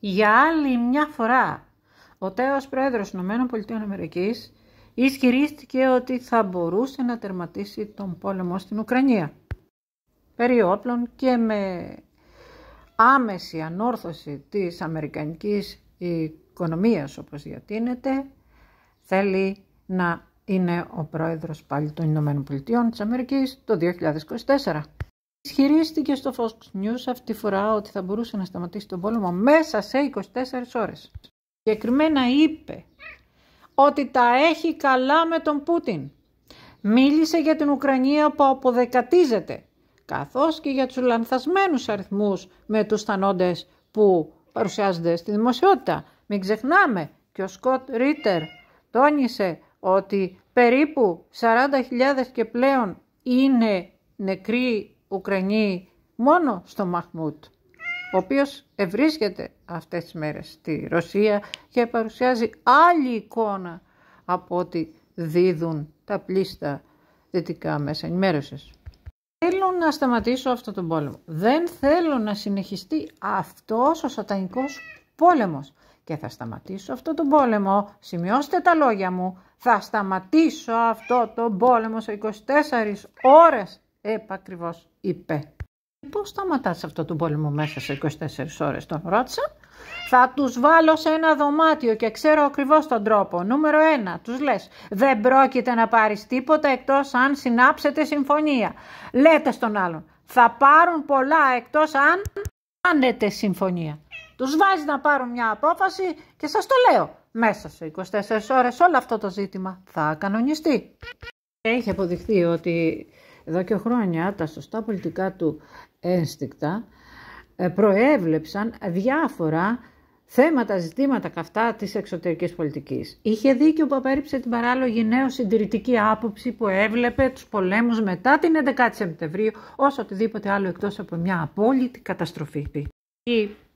για άλλη μια φορά. Ο τέος πρόεδρος ΗΠΑ ισχυρίστηκε ότι θα μπορούσε να τερματίσει τον πόλεμο στην Ουκρανία. Περί και με άμεση ανόρθωση της αμερικανικής οικονομίας όπως διατείνεται θέλει να είναι ο πρόεδρος πάλι των Ηνωμένων Πολιτειών της Αμερικής το 2024 ισχυρίστηκε στο Fox News αυτή τη φορά ότι θα μπορούσε να σταματήσει τον πόλεμο μέσα σε 24 ώρες. Συγκεκριμένα είπε ότι τα έχει καλά με τον Πούτιν. Μίλησε για την Ουκρανία που αποδεκατίζεται, καθώς και για τους λανθασμένους αριθμούς με τους θανόντες που παρουσιάζονται στη δημοσιότητα. Μην ξεχνάμε και ο Σκοτ Ρίτερ τόνισε ότι περίπου 40.000 και πλέον είναι νεκροί Ουκρανοί μόνο στο Μαχμούτ, ο οποίος ευρίσκεται αυτές τις μέρες στη Ρωσία και παρουσιάζει άλλη εικόνα από ό,τι δίδουν τα πλήστα δυτικά μέσα ενημέρωσης. Θέλω να σταματήσω αυτό τον πόλεμο. Δεν θέλω να συνεχιστεί αυτός ο σατανικός πόλεμος. Και θα σταματήσω αυτό τον πόλεμο, σημειώστε τα λόγια μου, θα σταματήσω αυτό τον πόλεμο σε 24 ώρες Επακριβώ, είπε. Πώς σταματάς αυτό τον πόλεμο μέσα σε 24 ώρες. τον ρώτησα. Θα τους βάλω σε ένα δωμάτιο και ξέρω ακριβώς τον τρόπο. Νούμερο 1. Τους λες δεν πρόκειται να πάρεις τίποτα εκτός αν συνάψετε συμφωνία. Λέτε στον άλλον θα πάρουν πολλά εκτός αν κάνετε συμφωνία. Τους βάζει να πάρουν μια απόφαση και σας το λέω. Μέσα σε 24 ώρες όλο αυτό το ζήτημα θα κανονιστεί. Έχει αποδειχθεί ότι εδώ και χρόνια τα σωστά πολιτικά του ένστικτα ε, προέβλεψαν διάφορα θέματα, ζητήματα καυτά της εξωτερικής πολιτικής. Είχε δίκιο που απέρριψε την παράλογη νέο συντηρητική άποψη που έβλεπε τους πολέμους μετά την 11η Σεπτεμβρίου ως οτιδήποτε άλλο εκτός από μια απόλυτη καταστροφή. η σεπτεμβριου ως οτιδηποτε αλλο εκτος απο μια απολυτη καταστροφη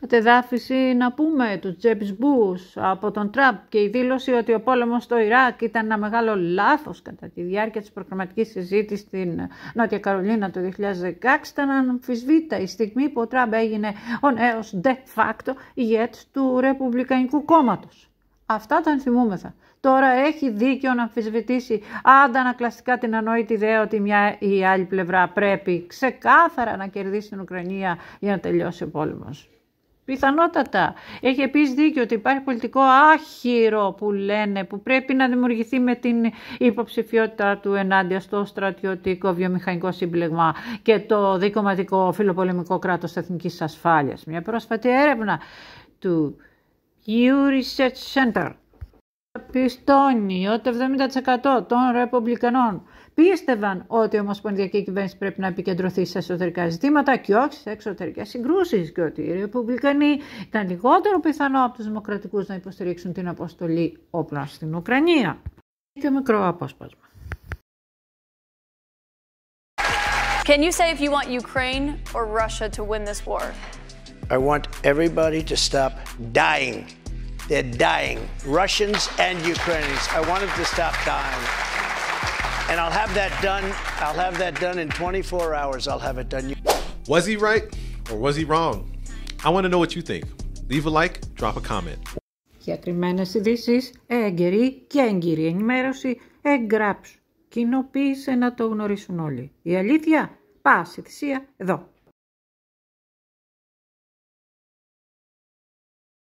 Κατεδάφιση να πούμε του Τζέπις Μπούς από τον Τραμπ και η δήλωση ότι ο πόλεμος στο Ιράκ ήταν ένα μεγάλο λάθος κατά τη διάρκεια της προγραμματικής συζήτησης στην Νότια Καρολίνα το 2016 ήταν αμφισβήτα η στιγμή που ο Τραμπ έγινε ο νέος de facto ηγέτης του Ρεπουμπλικανικού Κόμματος. Αυτά τα ενθυμούμεθα. Τώρα έχει δίκιο να αμφισβητήσει αντανακλαστικά την ανόητη ιδέα ότι μια ή άλλη πλευρά πρέπει ξεκάθαρα να κερδίσει την Ουκρανία για να τελειώσει ο πόλεμος. Πιθανότατα. Έχει επίσης δίκιο ότι υπάρχει πολιτικό άχυρο που λένε που πρέπει να δημιουργηθεί με την υποψηφιότητα του ενάντια στο στρατιωτικό βιομηχανικό σύμπλεγμα και το δικοματικό φιλοπολεμικό κράτος εθνικής ασφάλειας. Μια πρόσφατη έρευνα του U Research Center πιστώνει ότι 70% των Ρεπουμπλικανών πίστευαν ότι η Ομοσπονδιακή Κυβέρνηση πρέπει να επικεντρωθεί σε εσωτερικά ζητήματα και όχι σε εξωτερικές συγκρούσεις. Και ότι οι Ρεπουμπλικανοί ήταν λιγότερο πιθανό από τους Δημοκρατικούς να υποστηρίξουν την αποστολή όπλων στην Ουκρανία. Και μικρό απόσπασμα. Can you say if you want Ukraine or Russia to win this war? I want everybody to stop dying. They're dying, Russians and Ukrainians. I want them to stop dying. And I'll have that done. I'll have that done in 24 hours. I'll have it done. Was he right or was he wrong? I want to know what you think. Leave a like, drop a comment. Διακριμένες ειδήσεις, έγκαιρη και έγκυρη ενημέρωση, εγγράψου. Κοινοποίησε να το γνωρίσουν όλοι. Η αλήθεια, πάση θυσία, εδώ.